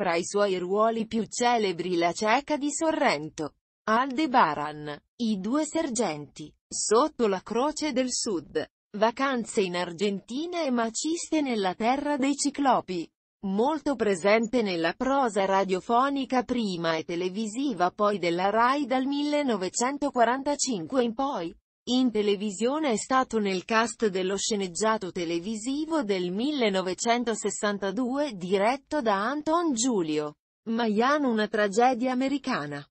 Fra i suoi ruoli più celebri la cieca di Sorrento, Aldebaran, i due sergenti, sotto la croce del sud, vacanze in Argentina e maciste nella terra dei ciclopi. Molto presente nella prosa radiofonica prima e televisiva poi della RAI dal 1945 in poi. In televisione è stato nel cast dello sceneggiato televisivo del 1962 diretto da Anton Giulio. Mayan una tragedia americana.